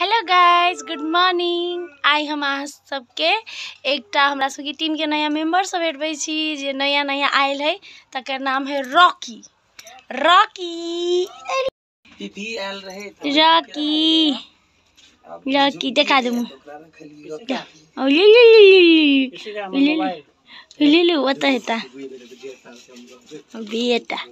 hello guys good morning आई हम अहाँ सबके एकटा हमरा सबके के नया मेम्बर सब भेटबै छी जे नया नया आयल है तकर नाम है रॉकी रॉकी रॉकी रॉकी देखा दे ले ले ओतऽ हेता बेटा